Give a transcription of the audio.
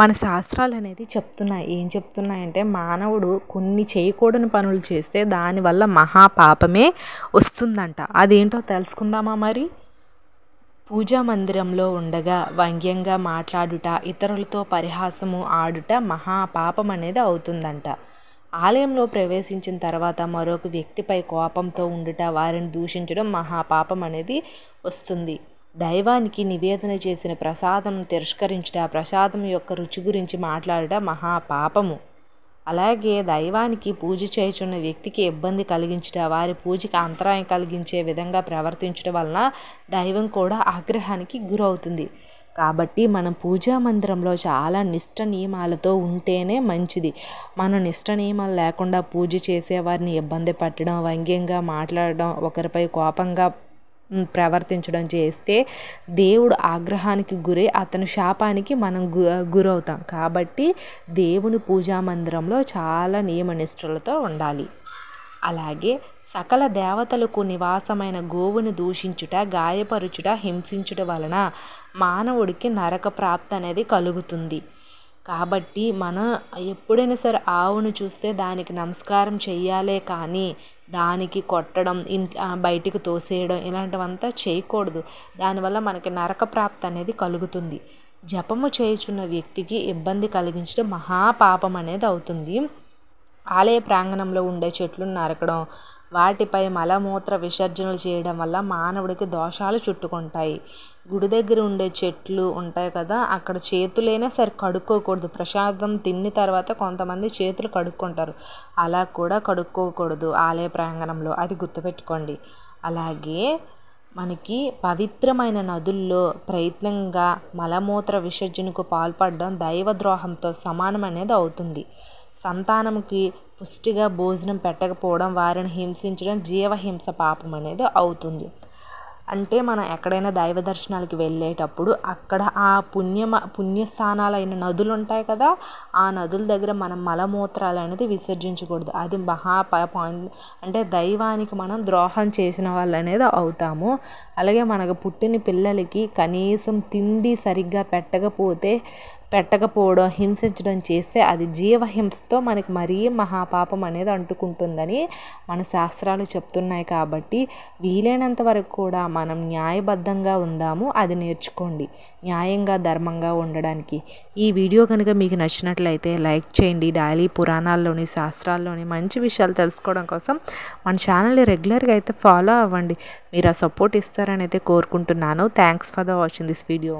మన శాస్త్రాలు అనేది చెప్తున్నాయి ఏం చెప్తున్నాయంటే మానవుడు కొన్ని చేయకూడని పనులు చేస్తే దానివల్ల మహాపాపమే వస్తుందంట అదేంటో తెలుసుకుందామా మరి పూజా మందిరంలో ఉండగా వ్యంగ్యంగా మాట్లాడుట ఇతరులతో పరిహాసము ఆడుట మహాపాపం అనేది అవుతుందంట ఆలయంలో ప్రవేశించిన తర్వాత మరొక వ్యక్తిపై కోపంతో ఉండుట వారిని దూషించడం మహాపాపం అనేది వస్తుంది దైవానికి నివేదన చేసిన ప్రసాదం తిరస్కరించుట ప్రసాదం యొక్క రుచి గురించి మాట్లాడుట మహాపాపము అలాగే దైవానికి పూజ చేయుచున్న వ్యక్తికి ఇబ్బంది కలిగించుట వారి పూజకి అంతరాయం కలిగించే విధంగా ప్రవర్తించడం వలన దైవం కూడా ఆగ్రహానికి గురవుతుంది కాబట్టి మనం పూజా మందిరంలో చాలా నిష్ట నియమాలతో ఉంటేనే మంచిది మనం నిష్ట నియమాలు లేకుండా పూజ చేసేవారిని ఇబ్బంది పట్టడం వ్యంగ్యంగా మాట్లాడడం ఒకరిపై కోపంగా ప్రవర్తించడం చేస్తే దేవుడు ఆగ్రహానికి గురై అతని శాపానికి మనం గు గురవుతాం కాబట్టి దేవుని పూజా మందిరంలో చాలా నియమనిష్ఠులతో ఉండాలి అలాగే సకల దేవతలకు నివాసమైన గోవును దూషించుట గాయపరుచుట హింసించుట వలన మానవుడికి నరక ప్రాప్తి అనేది కలుగుతుంది కాబట్టి మనం ఎప్పుడైనా సరే ఆవును చూస్తే దానికి నమస్కారం చెయ్యాలే కానీ దానికి కొట్టడం ఇన్ బయటికి తోసేయడం ఇలాంటివంతా చేయకూడదు దానివల్ల మనకి నరక ప్రాప్తి అనేది కలుగుతుంది జపము చేయుచున్న వ్యక్తికి ఇబ్బంది కలిగించడం మహాపాపం అనేది అవుతుంది ఆలయ ప్రాంగణంలో ఉండే చెట్లను నరకడం వాటిపై మలమూత్ర విసర్జనలు చేయడం వల్ల మానవుడికి దోషాలు చుట్టుకుంటాయి గుడి దగ్గర ఉండే చెట్లు ఉంటాయి కదా అక్కడ చేతులైనా సరే కడుక్కోకూడదు ప్రసాదం తిన్న తర్వాత కొంతమంది చేతులు కడుక్కుంటారు అలా కూడా కడుక్కోకూడదు ఆలయ ప్రాంగణంలో అది గుర్తుపెట్టుకోండి అలాగే మనకి పవిత్రమైన నదుల్లో ప్రయత్నంగా మలమూత్ర విసర్జనకు పాల్పడడం దైవద్రోహంతో అనేది అవుతుంది సంతానంకి పుష్టిగా భోజనం పెట్టకపోవడం వారిని హింసించడం జీవహింస పాపం అనేది అవుతుంది అంటే మనం ఎక్కడైనా దైవ దర్శనాలకి వెళ్ళేటప్పుడు అక్కడ ఆ పుణ్యమ పుణ్యస్థానాలైన నదులు ఉంటాయి కదా ఆ నదుల దగ్గర మనం మలమూత్రాలు అనేది విసర్జించకూడదు అది మహా అంటే దైవానికి మనం ద్రోహం చేసిన వాళ్ళు అనేది అవుతాము అలాగే మనకు పుట్టిన పిల్లలకి కనీసం తిండి సరిగ్గా పెట్టకపోతే పెట్టకపోవడం హింసించడం చేస్తే అది జీవహింసతో మనకి మరీ మహాపాపం అనేది అంటుకుంటుందని మన శాస్త్రాలు చెప్తున్నాయి కాబట్టి వీలైనంత వరకు కూడా మనం న్యాయబద్ధంగా ఉందాము అది నేర్చుకోండి న్యాయంగా ధర్మంగా ఉండడానికి ఈ వీడియో కనుక మీకు నచ్చినట్లయితే లైక్ చేయండి డైలీ పురాణాల్లోని శాస్త్రాల్లోని మంచి విషయాలు తెలుసుకోవడం కోసం మన ఛానల్ని రెగ్యులర్గా అయితే ఫాలో అవ్వండి మీరు ఆ సపోర్ట్ ఇస్తారని అయితే కోరుకుంటున్నాను thanks for the watching this video